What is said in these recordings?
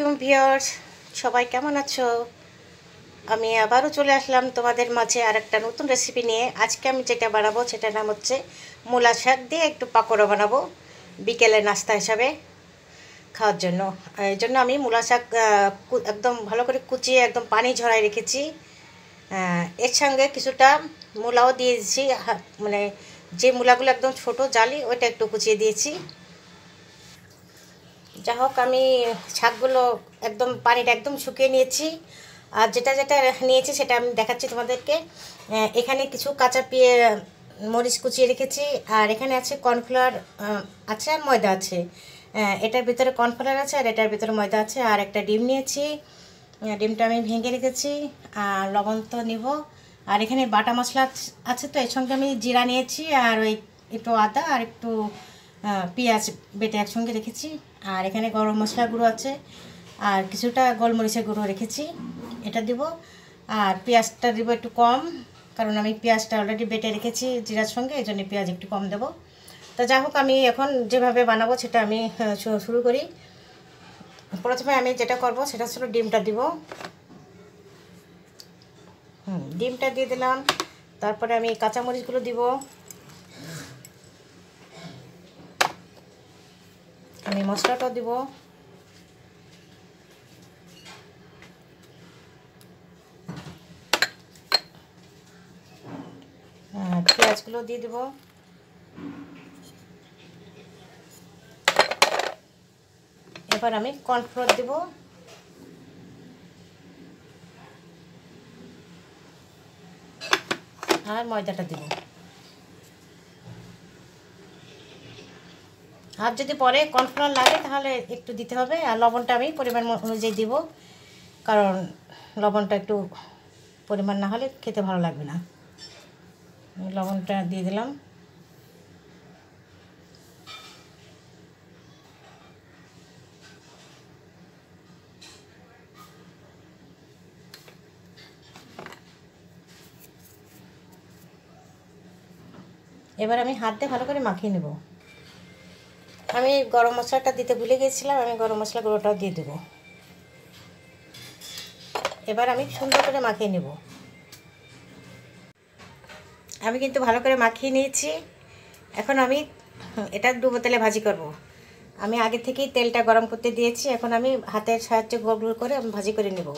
আলাইকুম ভিওর্স সবাই কেমন আছো আমি আবারও চলে আসলাম তোমাদের মাঝে আর একটা নতুন রেসিপি নিয়ে আজকে আমি যেটা বানাবো সেটার নাম হচ্ছে মূলা শাক দিয়ে একটু পাকোড়া বানাবো বিকেলে নাস্তা হিসাবে খাওয়ার জন্য এই জন্য আমি মূলা শাক একদম ভালো করে কুচিয়ে একদম পানি ঝরাই রেখেছি এর সঙ্গে কিছুটা মূলাও দিয়েছি মানে যে মূলাগুলো একদম ছোট জালি ওইটা একটু কুচিয়ে দিয়েছি যা হোক আমি শাকগুলো একদম পানিটা একদম শুকিয়ে নিয়েছি আর যেটা যেটা নিয়েছি সেটা আমি দেখাচ্ছি তোমাদেরকে এখানে কিছু কাঁচা পেয়ে মরিচ কুচিয়ে রেখেছি আর এখানে আছে কর্নফ্লাওয়ার আছে আর ময়দা আছে এটার ভিতরে কর্নফ্লাওয়ার আছে আর এটার ভিতরে ময়দা আছে আর একটা ডিম নিয়েছি ডিমটা আমি ভেঙে রেখেছি আর লবণ তো নিব আর এখানে বাটা মশলা আছে তো এর সঙ্গে আমি জিরা নিয়েছি আর ওই একটু আদা আর একটু পেঁয়াজ বেটে একসঙ্গে রেখেছি আর এখানে গরম মশলা গুঁড়ো আছে আর কিছুটা গোলমরিচের গুঁড়ো রেখেছি এটা দিব আর পেঁয়াজটা দিব একটু কম কারণ আমি পেঁয়াজটা অলরেডি বেটে রেখেছি জিরার সঙ্গে এই জন্য পেঁয়াজ একটু কম দেবো তা যা হোক আমি এখন যেভাবে বানাবো সেটা আমি শুরু করি প্রথমে আমি যেটা করব সেটা হলো ডিমটা দিব ডিমটা দিয়ে দিলাম তারপরে আমি কাঁচামরিচগুলো দিব আমি মশলাটা দিব হ্যাঁ, পেঁয়াজগুলো দিয়ে দেব এবার আমি কর্নফ্লোর দেব আর ময়দাটা দেবো আর যদি পরে কর্নফ্লাওয়ার লাগে তাহলে একটু দিতে হবে আর লবণটা আমি পরিমাণ অনুযায়ী দিব কারণ লবণটা একটু পরিমাণ না হলে খেতে ভালো লাগবে না লবণটা দিয়ে দিলাম এবার আমি হাত দিয়ে ভালো করে মাখিয়ে নেবো আমি গরম মশলাটা দিতে ভুলে গিয়েছিলাম আমি গরম মশলা গুঁড়োটাও দিয়ে দেবো এবার আমি সুন্দর করে মাখিয়ে নেব আমি কিন্তু ভালো করে মাখিয়ে নিয়েছি এখন আমি এটা ডুবো তেলে ভাজি করব। আমি আগে থেকেই তেলটা গরম করতে দিয়েছি এখন আমি হাতের সাহায্যে গোল গোল করে ভাজি করে নেব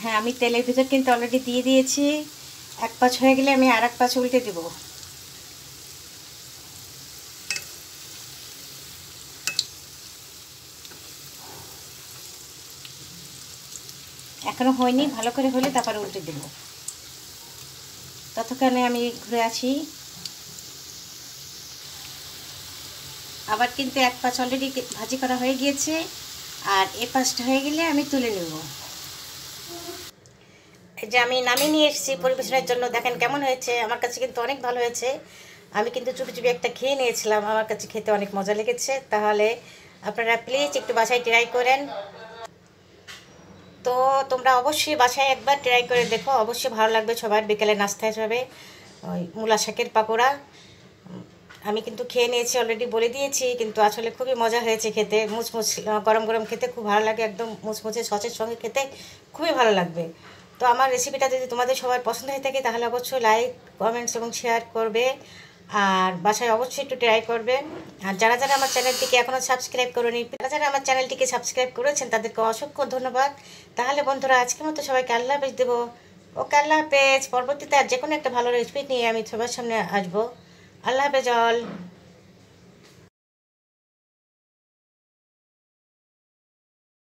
হ্যাঁ আমি তেলের ভিতর কিন্তু অলরেডি দিয়ে দিয়েছি এক পাঁচ হয়ে গেলে আমি আর এক পাঁচ উল্টে দেবো এখনও হয়নি ভালো করে হলে তারপরে উল্টে দেব ততক্ষণে আমি ঘুরে আছি আবার কিন্তু এক পাশ অলরেডি ভাজি করা হয়ে গিয়েছে আর এ পাশটা হয়ে গেলে আমি তুলে নেব যে আমি নামিয়ে নিয়ে এসেছি পরিবেশনের জন্য দেখেন কেমন হয়েছে আমার কাছে কিন্তু অনেক ভালো হয়েছে আমি কিন্তু চুপি চুপি একটা খেয়ে নিয়েছিলাম আমার কাছে খেতে অনেক মজা লেগেছে তাহলে আপনারা প্লিজ একটু বাসায় ট্রাই করেন তো তোমরা অবশ্যই বাসায় একবার ট্রাই করে দেখো অবশ্যই ভালো লাগবে সবার বিকেলে নাস্তা হিসাবে ওই মূলা শাকের পাকোড়া আমি কিন্তু খেয়ে নিয়েছি অলরেডি বলে দিয়েছি কিন্তু আসলে খুবই মজা হয়েছে খেতে মুচমুচ গরম গরম খেতে খুব ভালো লাগে একদম মুচমুচে সচের সঙ্গে খেতে খুবই ভালো লাগবে তো আমার রেসিপিটা যদি তোমাদের সবার পছন্দ হয়ে থাকে তাহলে অবশ্যই লাইক কমেন্টস এবং শেয়ার করবে আর বাসায় অবশ্যই একটু ট্রাই করবেন আর যারা যারা আমার চ্যানেলটিকে এখনও সাবস্ক্রাইব করেনি যারা যারা আমার চ্যানেলটিকে সাবস্ক্রাইব করেছেন তাদেরকে অসংখ্য ধন্যবাদ তাহলে বন্ধুরা আজকের মতো সবাইকে আল্লাহ হাফেজ দেবো ও আল্লাহ হাফেজ পরবর্তীতে আর যে কোনো একটা ভালো রেসিপি নিয়ে আমি সবার সামনে আসবো আল্লাহ হাফেজ অল